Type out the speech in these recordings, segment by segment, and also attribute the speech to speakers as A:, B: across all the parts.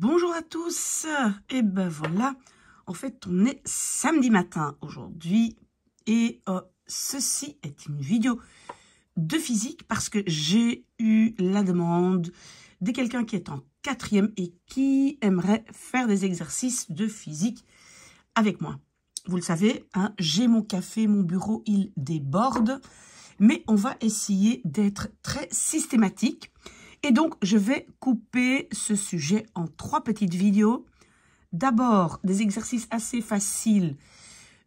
A: Bonjour à tous Et eh ben voilà, en fait on est samedi matin aujourd'hui et euh, ceci est une vidéo de physique parce que j'ai eu la demande de quelqu'un qui est en quatrième et qui aimerait faire des exercices de physique avec moi. Vous le savez, hein, j'ai mon café, mon bureau, il déborde, mais on va essayer d'être très systématique et donc, je vais couper ce sujet en trois petites vidéos. D'abord, des exercices assez faciles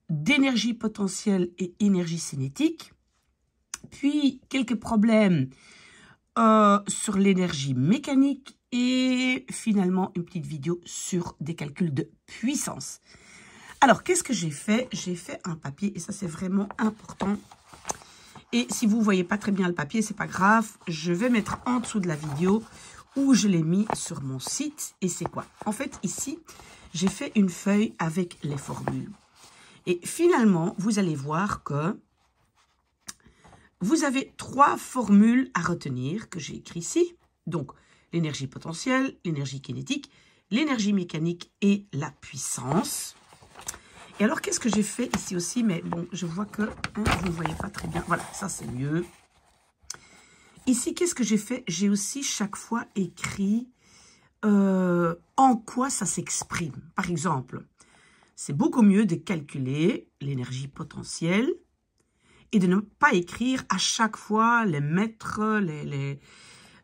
A: d'énergie potentielle et énergie cinétique. Puis, quelques problèmes euh, sur l'énergie mécanique. Et finalement, une petite vidéo sur des calculs de puissance. Alors, qu'est-ce que j'ai fait J'ai fait un papier, et ça c'est vraiment important et si vous ne voyez pas très bien le papier, c'est pas grave. Je vais mettre en dessous de la vidéo où je l'ai mis sur mon site. Et c'est quoi En fait, ici, j'ai fait une feuille avec les formules. Et finalement, vous allez voir que vous avez trois formules à retenir que j'ai écrites ici. Donc, l'énergie potentielle, l'énergie kinétique, l'énergie mécanique et la puissance. Et alors, qu'est-ce que j'ai fait ici aussi Mais bon, je vois que hein, vous ne voyez pas très bien. Voilà, ça c'est mieux. Ici, qu'est-ce que j'ai fait J'ai aussi chaque fois écrit euh, en quoi ça s'exprime. Par exemple, c'est beaucoup mieux de calculer l'énergie potentielle et de ne pas écrire à chaque fois les mètres, les, les,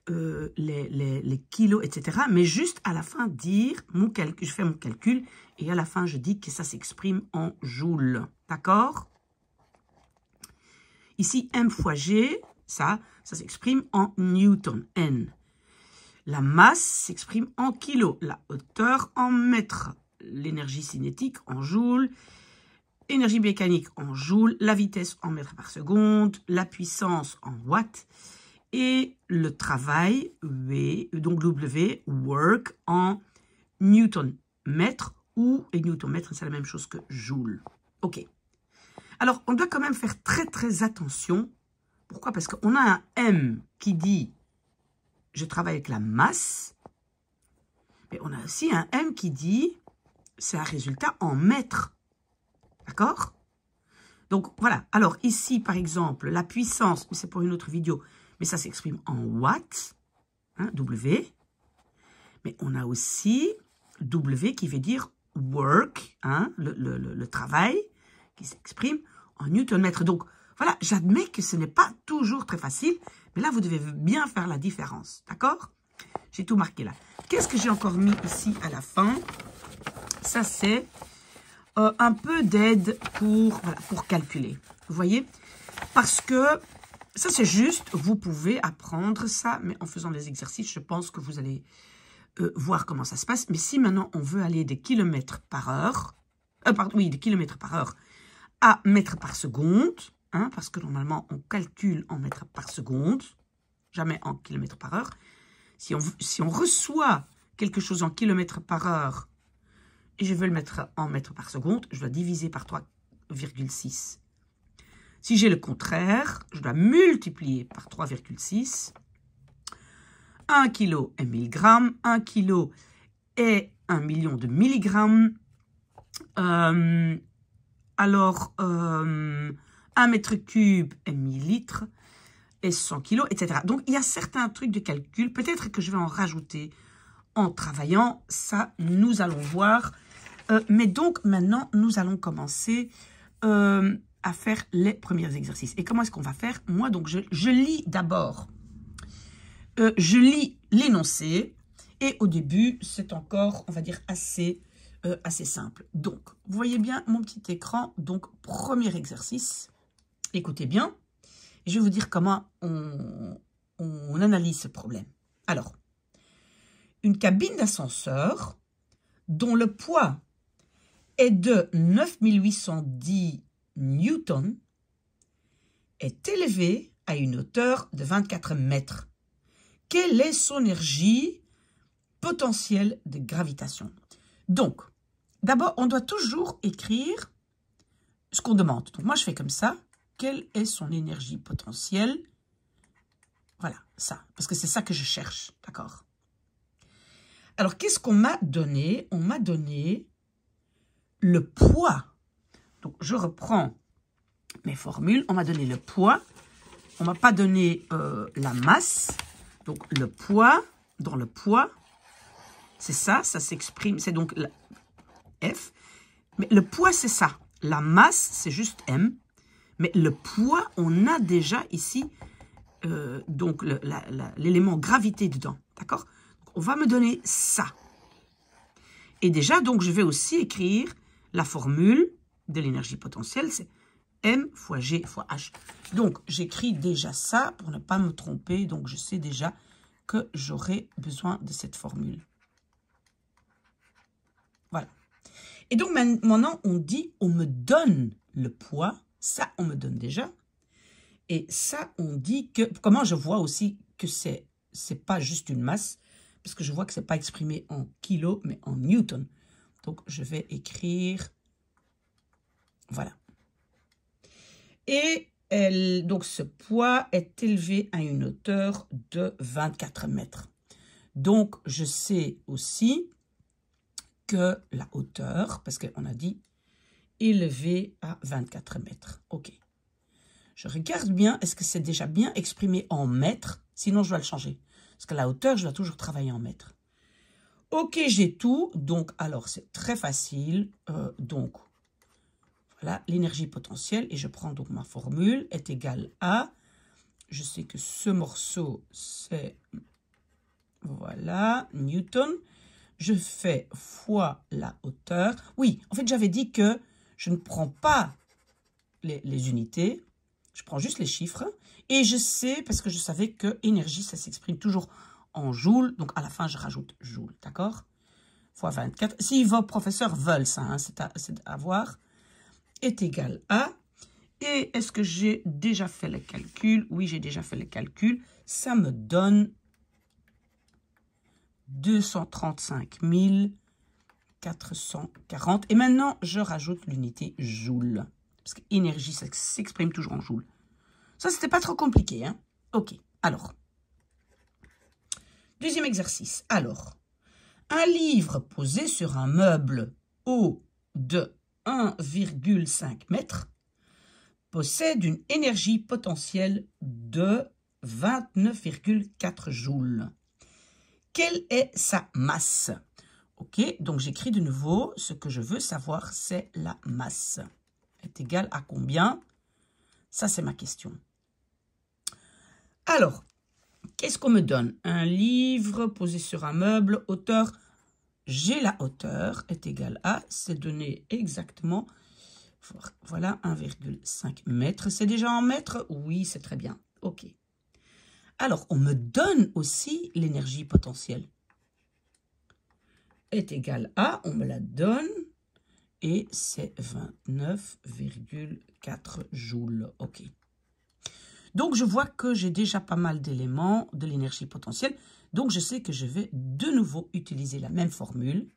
A: euh, les, kilos, etc. Mais juste à la fin, dire, mon calcul, je fais mon calcul, et à la fin, je dis que ça s'exprime en joules. D'accord Ici, M fois G, ça, ça s'exprime en newton, N. La masse s'exprime en kilos, la hauteur en mètres, l'énergie cinétique en joules, énergie mécanique en joules, la vitesse en mètres par seconde, la puissance en watts, et le travail, w, donc W, work en newton mètre ou, et newton mètre, c'est la même chose que joule. Ok. Alors, on doit quand même faire très très attention. Pourquoi Parce qu'on a un M qui dit je travaille avec la masse, mais on a aussi un M qui dit c'est un résultat en mètre ». D'accord donc voilà, alors ici par exemple, la puissance, c'est pour une autre vidéo, mais ça s'exprime en watts, hein, W. Mais on a aussi W qui veut dire work, hein, le, travail, qui s'exprime en newton-mètre. Donc, voilà, j'admets que ce n'est pas toujours très facile, mais là, vous devez bien faire la différence, d'accord J'ai tout marqué là. Qu'est-ce que j'ai encore mis ici à la fin Ça, c'est euh, un peu d'aide pour, pour calculer, vous voyez Parce que ça, c'est juste, vous pouvez apprendre ça, mais en faisant des exercices, je pense que vous allez euh, voir comment ça se passe. Mais si maintenant on veut aller des kilomètres par heure, euh, pardon, oui, des kilomètres par heure à mètres par seconde, hein, parce que normalement on calcule en mètres par seconde, jamais en kilomètres par heure. Si on, si on reçoit quelque chose en kilomètres par heure et je veux le mettre en mètres par seconde, je dois diviser par 3,6. Si j'ai le contraire, je dois multiplier par 3,6. 1 kg est 1000 grammes, 1 kg est 1 million de milligrammes. Euh, alors, euh, 1 mètre cube est 1000 litres et 100 kg, etc. Donc, il y a certains trucs de calcul. Peut-être que je vais en rajouter en travaillant. Ça, nous allons voir. Euh, mais donc, maintenant, nous allons commencer euh, à faire les premiers exercices. Et comment est-ce qu'on va faire Moi, donc, je, lis d'abord. Euh, je lis l'énoncé. Et au début, c'est encore, on va dire, assez, euh, assez simple. Donc, vous voyez bien mon petit écran. Donc, premier exercice. Écoutez bien. Je vais vous dire comment on, on analyse ce problème. Alors, une cabine d'ascenseur dont le poids est de 9810 Newton, est élevé à une hauteur de 24 mètres. Quelle est son énergie potentielle de gravitation Donc, d'abord, on doit toujours écrire ce qu'on demande. Donc, moi, je fais comme ça. Quelle est son énergie potentielle Voilà, ça. Parce que c'est ça que je cherche, d'accord Alors, qu'est-ce qu'on m'a donné On m'a donné le poids donc, je reprends mes formules. On m'a donné le poids. On m'a pas donné euh, la masse. Donc, le poids, dans le poids, c'est ça, ça s'exprime. C'est donc F. Mais le poids, c'est ça. La masse, c'est juste M. Mais le poids, on a déjà ici euh, donc l'élément gravité dedans. D'accord On va me donner ça. Et déjà, donc, je vais aussi écrire la formule de l'énergie potentielle, c'est M fois G fois H. Donc, j'écris déjà ça pour ne pas me tromper. Donc, je sais déjà que j'aurai besoin de cette formule. Voilà. Et donc, maintenant, on dit, on me donne le poids. Ça, on me donne déjà. Et ça, on dit que... Comment je vois aussi que c'est c'est pas juste une masse, parce que je vois que c'est pas exprimé en kilos, mais en newton. Donc, je vais écrire voilà. Et elle, donc ce poids est élevé à une hauteur de 24 mètres. Donc, je sais aussi que la hauteur, parce qu'on a dit élevé à 24 mètres. OK. Je regarde bien, est-ce que c'est déjà bien exprimé en mètres Sinon, je dois le changer. Parce que la hauteur, je dois toujours travailler en mètres. OK, j'ai tout. Donc, alors, c'est très facile. Euh, donc, voilà, l'énergie potentielle, et je prends donc ma formule, est égale à, je sais que ce morceau, c'est, voilà, Newton. Je fais fois la hauteur. Oui, en fait, j'avais dit que je ne prends pas les, unités, je prends juste les chiffres. Et je sais, parce que je savais que énergie, ça s'exprime toujours en joules. Donc, à la fin, je rajoute joules, d'accord Fois 24. Si vos professeurs veulent hein, ça, c'est à, à voir est égal à. Et est-ce que j'ai déjà fait le calcul Oui, j'ai déjà fait le calcul. Ça me donne 235 440. Et maintenant, je rajoute l'unité joule. Parce que énergie, ça s'exprime toujours en joule. Ça, c'était pas trop compliqué. Hein ok, alors. Deuxième exercice. Alors, un livre posé sur un meuble haut de 1,5 mètre, possède une énergie potentielle de 29,4 joules. Quelle est sa masse Ok, donc j'écris de nouveau, ce que je veux savoir, c'est la masse. est égale à combien Ça, c'est ma question. Alors, qu'est-ce qu'on me donne Un livre posé sur un meuble, hauteur j'ai la hauteur est égale à, c'est donné exactement, voilà, 1,5 mètre. C'est déjà en mètres Oui, c'est très bien. OK. Alors, on me donne aussi l'énergie potentielle. Est égale à, on me la donne, et c'est 29,4 joules. OK. Donc, je vois que j'ai déjà pas mal d'éléments de l'énergie potentielle. Donc, je sais que je vais de nouveau utiliser la même formule.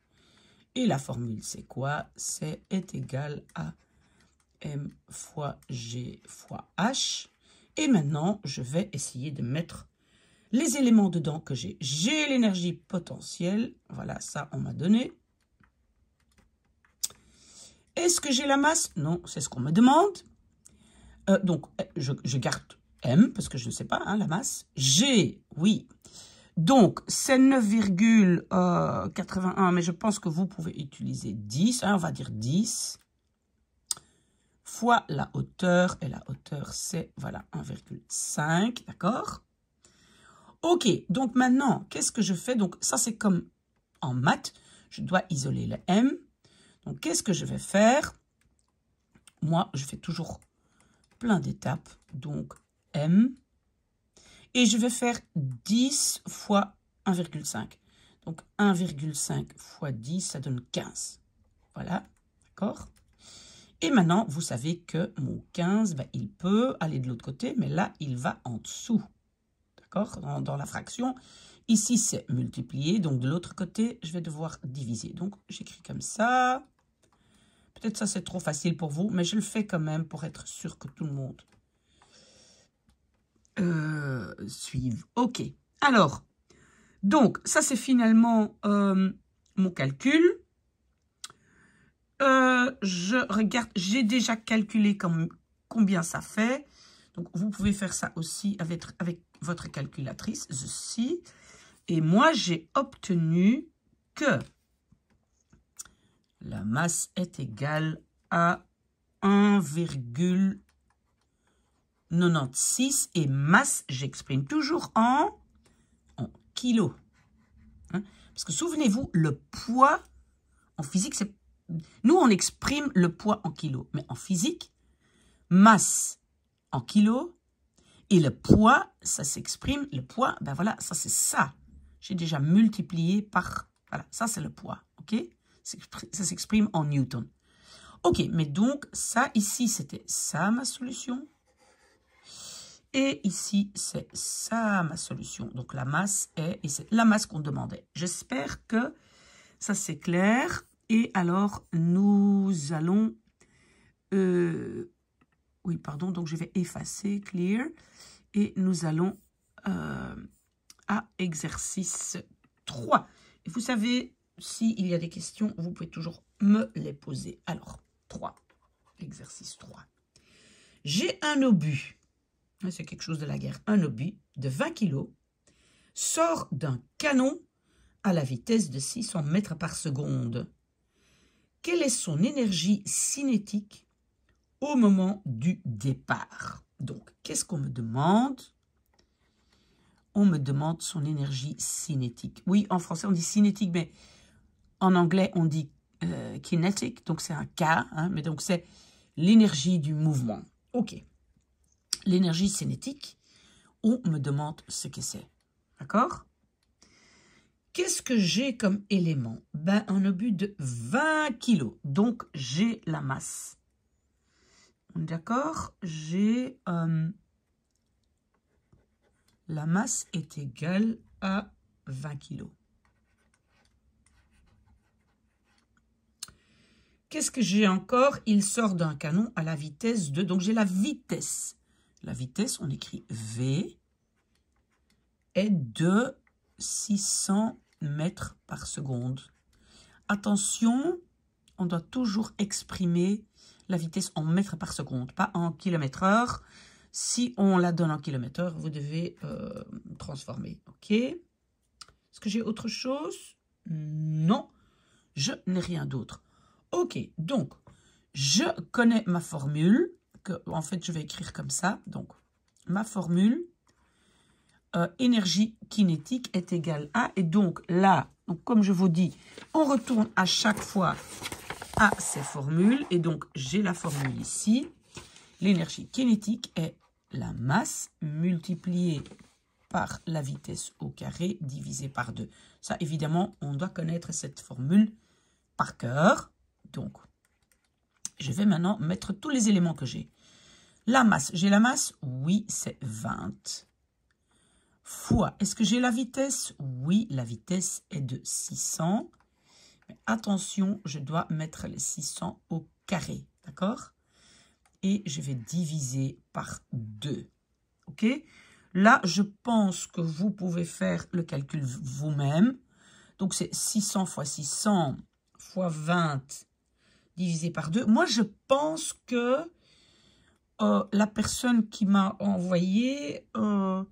A: Et la formule, c'est quoi C'est est égal à m fois g fois h. Et maintenant, je vais essayer de mettre les éléments dedans que j'ai. J'ai l'énergie potentielle. Voilà, ça, on m'a donné. Est-ce que j'ai la masse Non, c'est ce qu'on me demande. Euh, donc, je, garde M, parce que je ne sais pas, hein, la masse. G, oui. Donc, c'est 9,81, euh, mais je pense que vous pouvez utiliser 10, hein, on va dire 10, fois la hauteur, et la hauteur, c'est, voilà, 1,5, d'accord Ok, donc maintenant, qu'est-ce que je fais Donc, ça, c'est comme en maths, je dois isoler le M. Donc, qu'est-ce que je vais faire Moi, je fais toujours plein d'étapes, donc M, et je vais faire 10 fois 1,5. Donc 1,5 fois 10, ça donne 15. Voilà, d'accord Et maintenant, vous savez que mon 15, bah, il peut aller de l'autre côté, mais là, il va en dessous. D'accord dans, la fraction, ici, c'est multiplié. Donc de l'autre côté, je vais devoir diviser. Donc j'écris comme ça. Peut-être ça, c'est trop facile pour vous, mais je le fais quand même pour être sûr que tout le monde euh, suivent. Ok, alors, donc ça c'est finalement euh, mon calcul. Euh, je regarde, j'ai déjà calculé comme, combien ça fait. Donc, vous pouvez faire ça aussi avec, avec votre calculatrice, ceci. Et moi, j'ai obtenu que la masse est égale à 1,1 96 et masse, j'exprime toujours en, en kilos. Hein. Parce que souvenez-vous, le poids en physique, c'est nous on exprime le poids en kilo mais en physique, masse en kilo et le poids, ça s'exprime, le poids, ben voilà, ça c'est ça. J'ai déjà multiplié par, voilà, ça c'est le poids, ok Ça s'exprime en newton. Ok, mais donc ça ici c'était ça ma solution. Et ici, c'est ça ma solution. Donc la masse est, et c'est la masse qu'on demandait. J'espère que ça c'est clair. Et alors, nous allons... Euh, oui, pardon, donc je vais effacer, clear. Et nous allons euh, à exercice 3. vous savez, s'il y a des questions, vous pouvez toujours me les poser. Alors, 3. Exercice 3. J'ai un obus c'est quelque chose de la guerre, un obus de 20 kg sort d'un canon à la vitesse de 600 mètres par seconde. Quelle est son énergie cinétique au moment du départ Donc, qu'est-ce qu'on me demande On me demande son énergie cinétique. Oui, en français, on dit cinétique, mais en anglais, on dit euh, kinetic, donc c'est un K, hein, mais donc c'est l'énergie du mouvement. Ok l'énergie cinétique, on me demande ce que c'est. D'accord Qu'est-ce que j'ai comme élément ben, Un obus de 20 kg. Donc, j'ai la masse. D'accord J'ai... Euh, la masse est égale à 20 kg. Qu'est-ce que j'ai encore Il sort d'un canon à la vitesse de... Donc, j'ai la vitesse. La vitesse, on écrit V, est de 600 mètres par seconde. Attention, on doit toujours exprimer la vitesse en mètres par seconde, pas en kilomètre heure. Si on la donne en kilomètres heure, vous devez euh, transformer. Ok Est-ce que j'ai autre chose Non, je n'ai rien d'autre. Ok, donc, je connais ma formule en fait, je vais écrire comme ça. Donc, ma formule, euh, énergie kinétique est égale à, et donc là, comme je vous dis, on retourne à chaque fois à ces formules, et donc j'ai la formule ici, l'énergie kinétique est la masse multipliée par la vitesse au carré divisée par 2. Ça, évidemment, on doit connaître cette formule par cœur. Donc, je vais maintenant mettre tous les éléments que j'ai. La masse, j'ai la masse Oui, c'est 20. Fois, est-ce que j'ai la vitesse Oui, la vitesse est de 600. Mais attention, je dois mettre les 600 au carré, d'accord Et je vais diviser par 2, ok Là, je pense que vous pouvez faire le calcul vous-même. Donc, c'est 600 fois 600 fois 20 divisé par 2. Moi, je pense que euh, la personne qui m'a envoyé euh,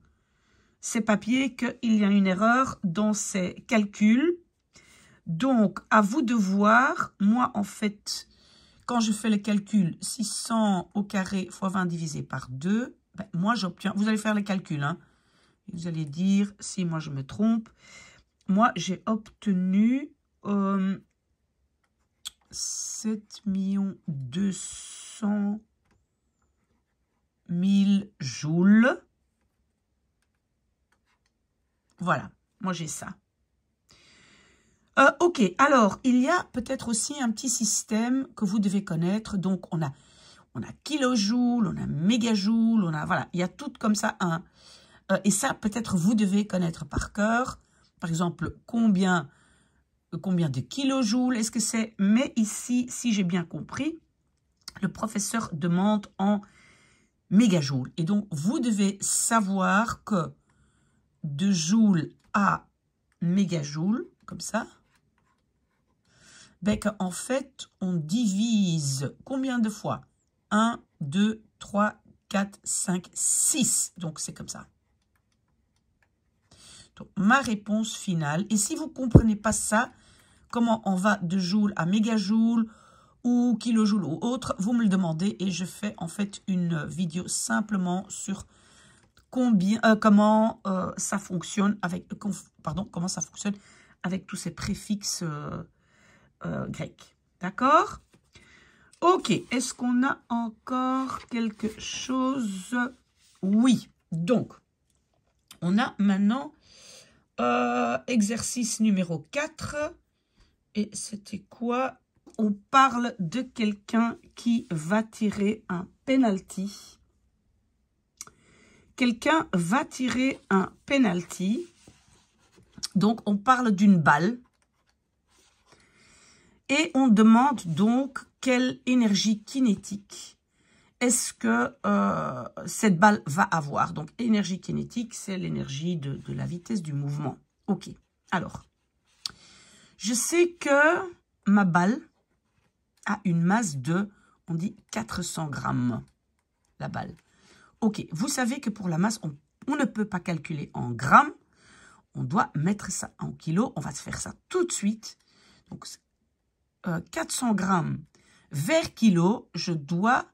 A: ces papiers qu'il y a une erreur dans ses calculs. Donc, à vous de voir, moi en fait, quand je fais le calcul 600 au carré fois 20 divisé par 2, ben, moi j'obtiens, vous allez faire les calculs, hein, vous allez dire si moi je me trompe, moi j'ai obtenu euh, 7 1000 joules. Voilà, moi j'ai ça. Euh, ok, alors, il y a peut-être aussi un petit système que vous devez connaître. Donc, on a, on a kilojoule, on a mégajoule, on a, voilà, il y a tout comme ça un. Euh, et ça, peut-être, vous devez connaître par cœur. Par exemple, combien, combien de kilojoules est-ce que c'est Mais ici, si j'ai bien compris, le professeur demande en mégajoules. Et donc, vous devez savoir que de joules à mégajoules, comme ça, ben en fait, on divise combien de fois 1, 2, 3, 4, 5, 6. Donc, c'est comme ça. Donc, ma réponse finale. Et si vous ne comprenez pas ça, comment on va de joules à mégajoules ou le joue, ou autre, vous me le demandez et je fais en fait une vidéo simplement sur combien, euh, comment euh, ça fonctionne avec, pardon, comment ça fonctionne avec tous ces préfixes euh, grecs. D'accord Ok, est-ce qu'on a encore quelque chose Oui, donc, on a maintenant exercice numéro 4. Et c'était quoi on parle de quelqu'un qui va tirer un penalty. Quelqu'un va tirer un penalty. Donc, on parle d'une balle. Et on demande donc quelle énergie kinétique est-ce que euh, cette balle va avoir Donc, énergie kinétique, c'est l'énergie de, la vitesse du mouvement. Ok, alors, je sais que ma balle à une masse de, on dit 400 grammes, la balle. Ok, vous savez que pour la masse, on, ne peut pas calculer en grammes, on doit mettre ça en kilos, on va se faire ça tout de suite. Donc, 400 euh, grammes vers kilo, je dois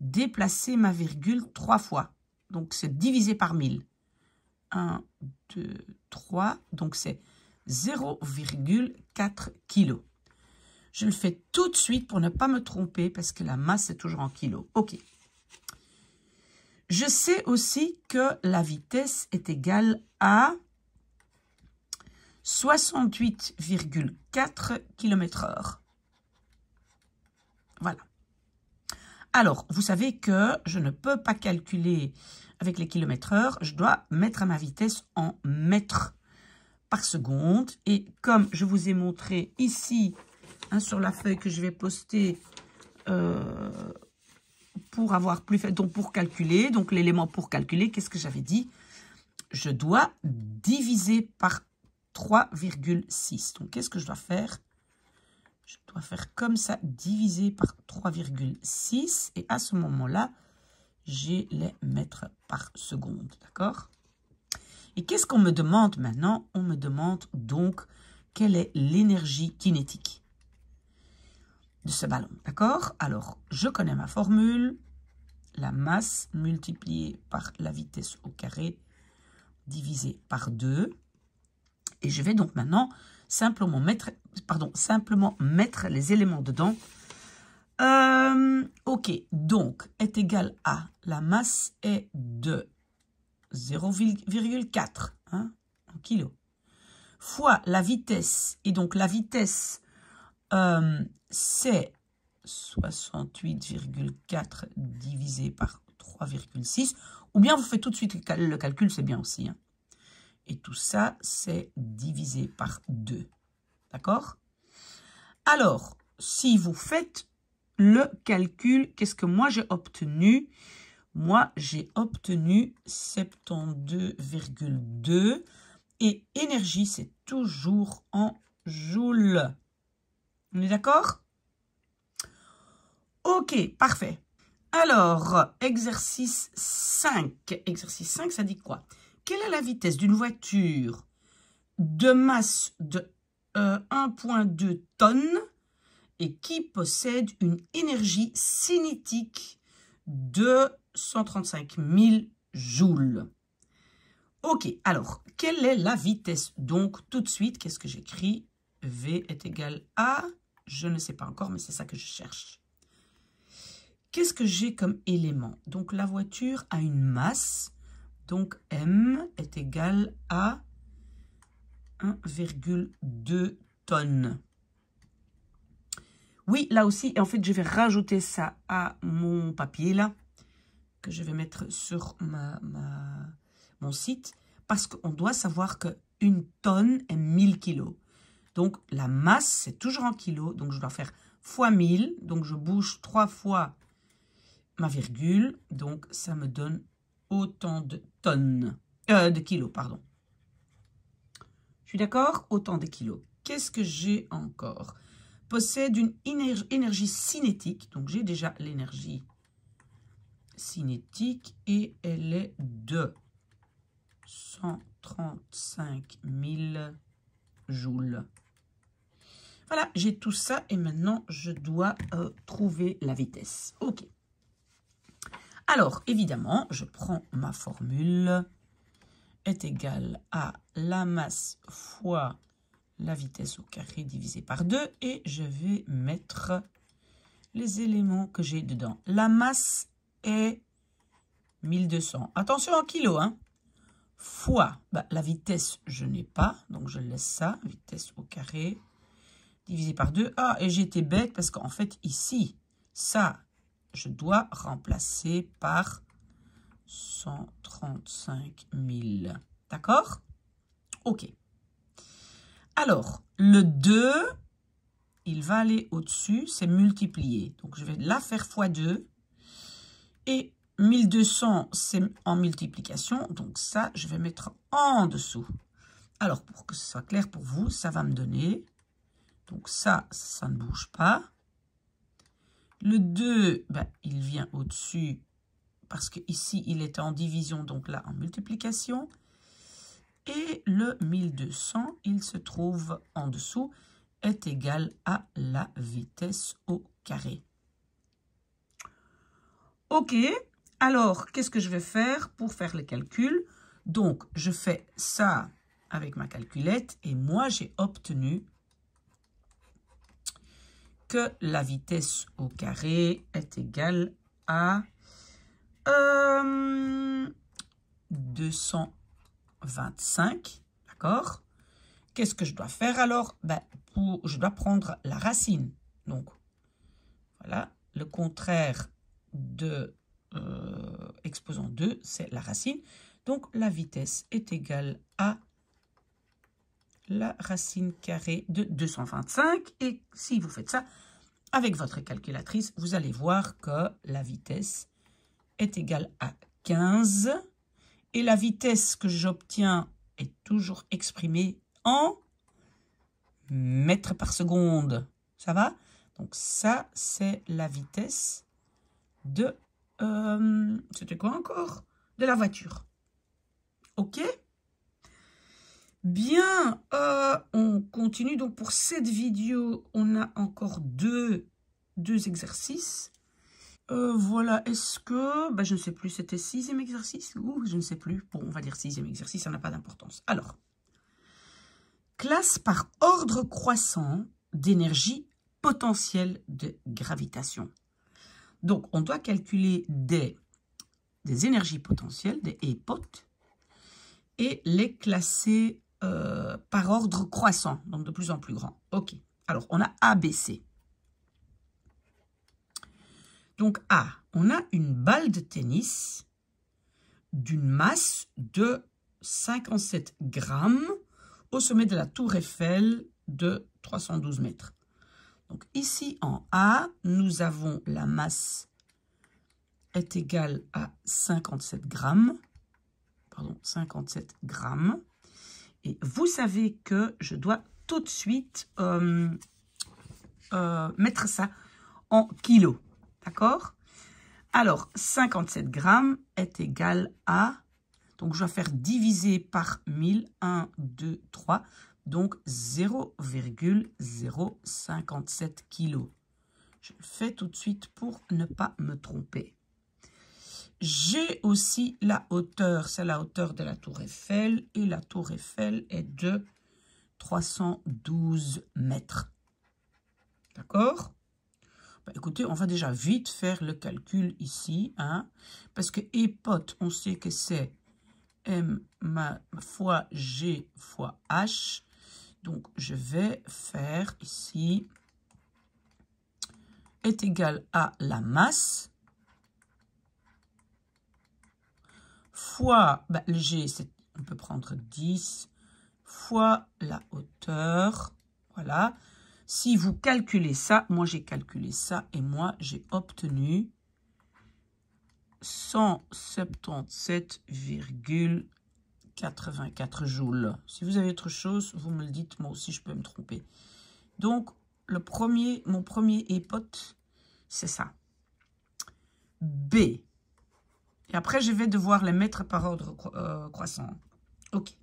A: déplacer ma virgule trois fois. Donc, c'est divisé par 1000. 1, 2, 3, donc c'est 0,4 kg. Je le fais tout de suite pour ne pas me tromper parce que la masse est toujours en kilos. OK. Je sais aussi que la vitesse est égale à 68,4 km heure. Voilà. Alors, vous savez que je ne peux pas calculer avec les kilomètres heure. Je dois mettre ma vitesse en mètres par seconde. Et comme je vous ai montré ici Hein, sur la feuille que je vais poster euh, pour avoir plus fait, donc pour calculer, donc l'élément pour calculer, qu'est-ce que j'avais dit Je dois diviser par 3,6. Donc, qu'est-ce que je dois faire Je dois faire comme ça, diviser par 3,6. Et à ce moment-là, j'ai les mètres par seconde, d'accord Et qu'est-ce qu'on me demande maintenant On me demande donc quelle est l'énergie kinétique de ce ballon. D'accord Alors, je connais ma formule. La masse multipliée par la vitesse au carré divisée par 2. Et je vais donc maintenant simplement mettre, pardon, simplement mettre les éléments dedans. Euh, ok, donc est égal à la masse est de 0,4 hein, kilo fois la vitesse. Et donc la vitesse euh, c'est 68,4 divisé par 3,6. Ou bien vous faites tout de suite le, calcul, c'est bien aussi. Hein. Et tout ça, c'est divisé par 2. D'accord Alors, si vous faites le calcul, qu'est-ce que moi j'ai obtenu Moi, j'ai obtenu 72,2. Et énergie, c'est toujours en joules. On est d'accord Ok, parfait. Alors, exercice 5. Exercice 5, ça dit quoi Quelle est la vitesse d'une voiture de masse de 1,2 euh, tonnes et qui possède une énergie cinétique de 135 000 joules Ok, alors, quelle est la vitesse Donc, tout de suite, qu'est-ce que j'écris V est égal à... Je ne sais pas encore, mais c'est ça que je cherche. Qu'est-ce que j'ai comme élément Donc, la voiture a une masse. Donc, M est égal à 1,2 tonnes. Oui, là aussi, en fait, je vais rajouter ça à mon papier, là, que je vais mettre sur ma, mon site, parce qu'on doit savoir que une tonne est 1000 kilos. Donc, la masse, c'est toujours en kilos, donc je dois faire fois 1000, donc je bouge trois fois ma virgule, donc ça me donne autant de tonnes, euh, de kilos, pardon. Je suis d'accord Autant de kilos. Qu'est-ce que j'ai encore Possède une énergie cinétique, donc j'ai déjà l'énergie cinétique et elle est de 135 000 joules. Voilà, j'ai tout ça et maintenant je dois euh, trouver la vitesse. Ok. Alors, évidemment, je prends ma formule est égale à la masse fois la vitesse au carré divisé par 2 et je vais mettre les éléments que j'ai dedans. La masse est 1200. Attention en kilo, hein fois bah, la vitesse, je n'ai pas, donc je laisse ça, vitesse au carré, divisé par 2. Ah, et j'étais bête parce qu'en fait, ici, ça, je dois remplacer par 135 000. D'accord Ok. Alors, le 2, il va aller au-dessus, c'est multiplié. Donc, je vais la faire fois 2. Et 1200, c'est en multiplication. Donc, ça, je vais mettre en dessous. Alors, pour que ce soit clair pour vous, ça va me donner... Donc, ça, ça ne bouge pas. Le 2, bah, il vient au-dessus parce qu'ici, il est en division, donc là, en multiplication. Et le 1200, il se trouve en dessous, est égal à la vitesse au carré. OK, alors, qu'est-ce que je vais faire pour faire les calculs Donc, je fais ça avec ma calculette et moi, j'ai obtenu que la vitesse au carré est égale à 225, euh, d'accord Qu'est-ce que je dois faire alors ben, Je dois prendre la racine. Donc, voilà, le contraire de euh, exposant 2, c'est la racine. Donc, la vitesse est égale à la racine carrée de 225. Et si vous faites ça avec votre calculatrice, vous allez voir que la vitesse est égale à 15. Et la vitesse que j'obtiens est toujours exprimée en mètres par seconde. Ça va Donc ça, c'est la vitesse de... Euh, c'était quoi encore De la voiture. OK Bien, euh, on continue. Donc pour cette vidéo, on a encore deux, deux exercices. Euh, voilà, est-ce que... Bah, je ne sais plus, c'était sixième exercice ou je ne sais plus. Bon, on va dire sixième exercice, ça n'a pas d'importance. Alors, classe par ordre croissant d'énergie potentielle de gravitation. Donc, on doit calculer des, des énergies potentielles, des EPOT, et les classer euh, par ordre croissant, donc de plus en plus grand. OK. Alors, on a ABC. Donc A, on a une balle de tennis d'une masse de 57 grammes au sommet de la tour Eiffel de 312 mètres. Donc ici en A, nous avons la masse est égale à 57 grammes. Pardon, 57 grammes. Et vous savez que je dois tout de suite euh, euh, mettre ça en kilos. D'accord Alors, 57 grammes est égal à... Donc, je vais faire diviser par 1000. 1, 2, 3. Donc, 0,057 kilos. Je le fais tout de suite pour ne pas me tromper. J'ai aussi la hauteur, c'est la hauteur de la tour Eiffel, et la tour Eiffel est de 312 mètres. D'accord bah, Écoutez, on va déjà vite faire le calcul ici, hein, parce que épote, on sait que c'est M fois G fois H. Donc, je vais faire ici est égal à la masse fois, bah, le on peut prendre 10 fois la hauteur. Voilà. Si vous calculez ça, moi j'ai calculé ça et moi j'ai obtenu 177,84 joules. Si vous avez autre chose, vous me le dites, moi aussi je peux me tromper. Donc, le premier, mon premier épote, c'est ça. B. Et après, je vais devoir les mettre par ordre euh, croissant. OK.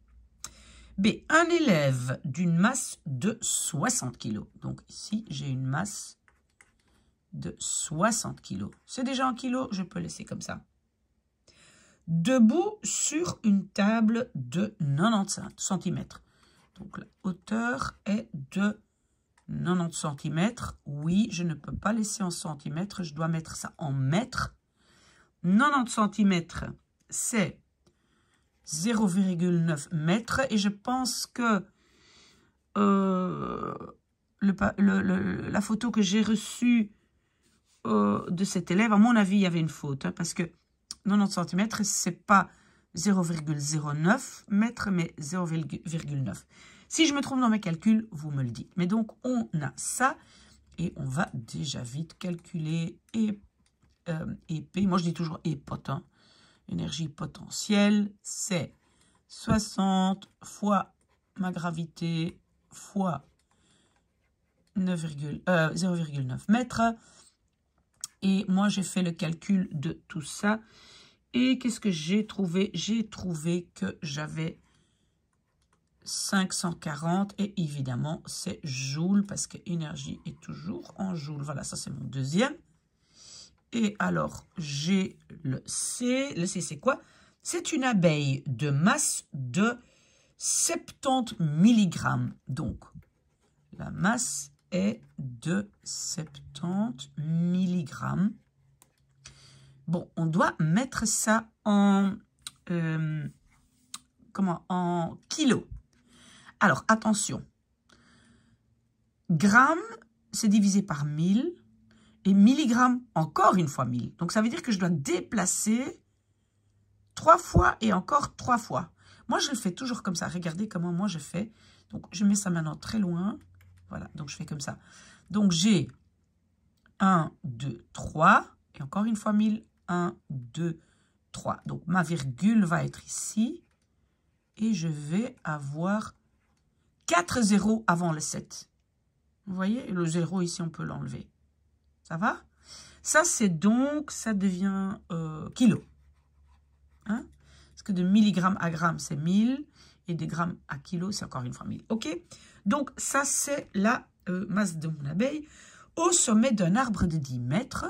A: B. Un élève d'une masse de 60 kg. Donc ici, j'ai une masse de 60 kg. C'est déjà en kilo, je peux laisser comme ça. Debout sur une table de 95 cm. Donc la hauteur est de 90 cm. Oui, je ne peux pas laisser en centimètres, je dois mettre ça en mètres 90 cm, c'est 0,9 mètres. Et je pense que euh, la photo que j'ai reçue euh, de cet élève, à mon avis, il y avait une faute. Hein, parce que 90 cm, c'est pas 0,09 mètres, mais 0,9. Si je me trompe dans mes calculs, vous me le dites. Mais donc, on a ça. Et on va déjà vite calculer et euh, épais, Moi, je dis toujours épotent. Hein. Énergie potentielle, c'est 60 fois ma gravité fois 0,9 euh, mètres. Et moi, j'ai fait le calcul de tout ça. Et qu'est-ce que j'ai trouvé J'ai trouvé que j'avais 540. Et évidemment, c'est joule parce que énergie est toujours en joule. Voilà, ça, c'est mon deuxième. Et alors, j'ai le C. Le C, c'est quoi C'est une abeille de masse de 70 mg. Donc, la masse est de 70 mg. Bon, on doit mettre ça en, euh, comment, en kilos. Alors, attention. Gramme, c'est divisé par 1000 et milligrammes, encore une fois 1000. Donc ça veut dire que je dois déplacer trois fois et encore trois fois. Moi, je le fais toujours comme ça. Regardez comment moi je fais. Donc, je mets ça maintenant très loin. Voilà, donc je fais comme ça. Donc, j'ai 1, 2, 3. Et encore une fois 1000. 1, 2, 3. Donc, ma virgule va être ici. Et je vais avoir 4 zéros avant le 7. Vous voyez, le zéro ici, on peut l'enlever. Ça va Ça, c'est donc, ça devient euh, kilo. Hein Parce que de milligrammes à gramme, c'est 1000. Et de grammes à kilo, c'est encore une fois 1000. OK Donc, ça, c'est la euh, masse de mon abeille. Au sommet d'un arbre de 10 mètres,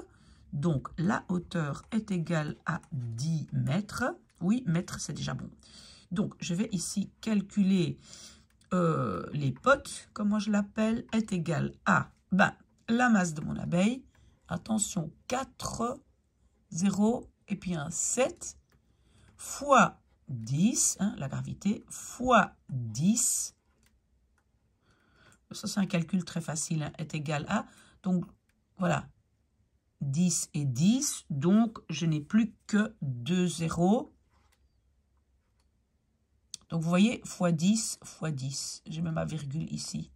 A: donc la hauteur est égale à 10 mètres. Oui, mètres, c'est déjà bon. Donc, je vais ici calculer euh, les potes, comment je l'appelle, est égal à ben, la masse de mon abeille. Attention, 4, 0 et puis un 7 fois 10, hein, la gravité, fois 10. Ça, c'est un calcul très facile, hein, est égal à. Donc, voilà, 10 et 10. Donc, je n'ai plus que 2 zéros. Donc, vous voyez, fois 10, fois 10. J'ai même ma virgule ici.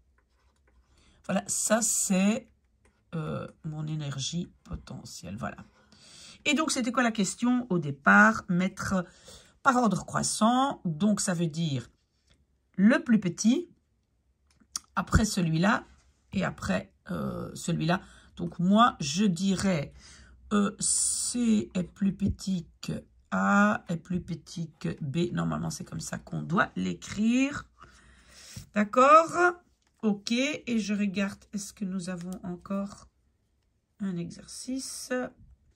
A: Voilà, ça, c'est euh, mon énergie potentielle. Voilà. Et donc, c'était quoi la question au départ Mettre par ordre croissant. Donc, ça veut dire le plus petit, après celui-là, et après euh, celui-là. Donc, moi, je dirais euh, C est plus petit que A, est plus petit que B. Normalement, c'est comme ça qu'on doit l'écrire. D'accord OK, et je regarde, est-ce que nous avons encore un exercice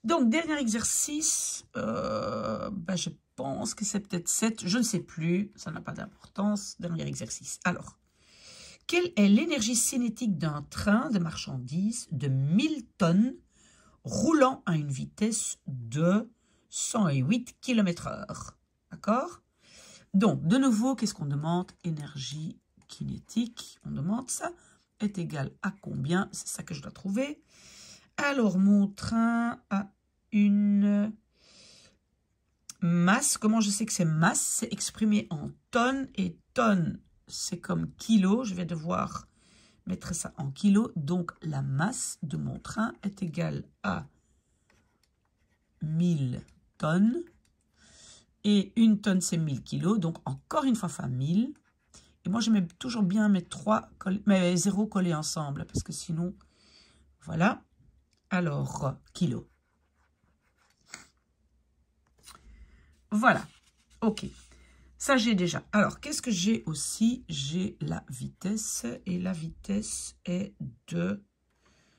A: Donc, dernier exercice, euh, bah, je pense que c'est peut-être 7, je ne sais plus, ça n'a pas d'importance, dernier exercice. Alors, quelle est l'énergie cinétique d'un train de marchandises de 1000 tonnes roulant à une vitesse de 108 km h D'accord Donc, de nouveau, qu'est-ce qu'on demande Énergie kinétique, on demande ça, est égal à combien C'est ça que je dois trouver. Alors, mon train a une masse. Comment je sais que c'est masse C'est exprimé en tonnes et tonnes. C'est comme kilo. Je vais devoir mettre ça en kilo. Donc, la masse de mon train est égale à 1000 tonnes. Et une tonne, c'est 1000 kilos. Donc, encore une fois, fois 1000. Et moi, j'aimais toujours bien mes trois, mes zéros collés ensemble, parce que sinon, voilà. Alors, kilo. Voilà. OK. Ça, j'ai déjà. Alors, qu'est-ce que j'ai aussi J'ai la vitesse. Et la vitesse est de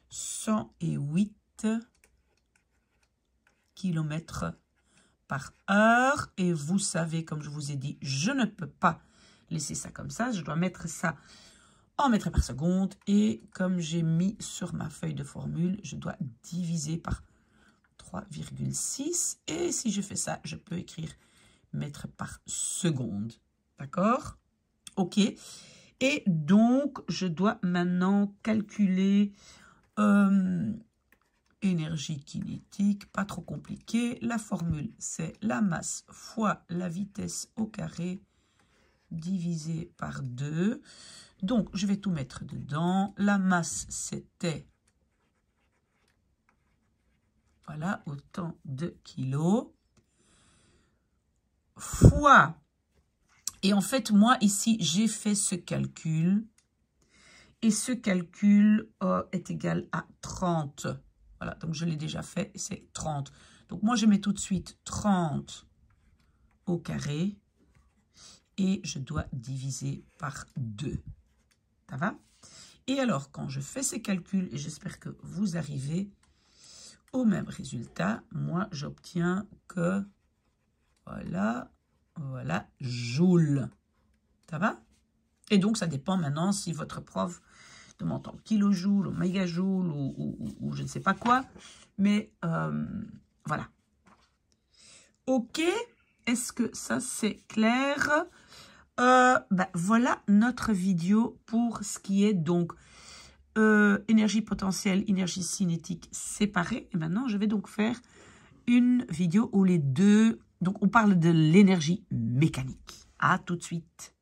A: 108 km par heure. Et vous savez, comme je vous ai dit, je ne peux pas laisser ça comme ça. Je dois mettre ça en mètres par seconde. Et comme j'ai mis sur ma feuille de formule, je dois diviser par 3,6. Et si je fais ça, je peux écrire mètres par seconde. D'accord Ok. Et donc, je dois maintenant calculer euh, énergie kinétique, pas trop compliqué. La formule, c'est la masse fois la vitesse au carré divisé par 2. Donc, je vais tout mettre dedans. La masse, c'était, voilà, autant de kilos, fois, et en fait, moi, ici, j'ai fait ce calcul, et ce calcul euh, est égal à 30. Voilà, donc je l'ai déjà fait, c'est 30. Donc, moi, je mets tout de suite 30 au carré et je dois diviser par 2. Ça va Et alors, quand je fais ces calculs, et j'espère que vous arrivez au même résultat, moi, j'obtiens que, voilà, voilà, joule. Ça va Et donc, ça dépend maintenant si votre prof demande en kilojoule, ou mégajoule, ou, ou, je ne sais pas quoi. Mais, euh, voilà. Ok, est-ce que ça c'est clair euh, bah, voilà notre vidéo pour ce qui est donc euh, énergie potentielle, énergie cinétique séparée. Et maintenant, je vais donc faire une vidéo où les deux... Donc, on parle de l'énergie mécanique. À tout de suite.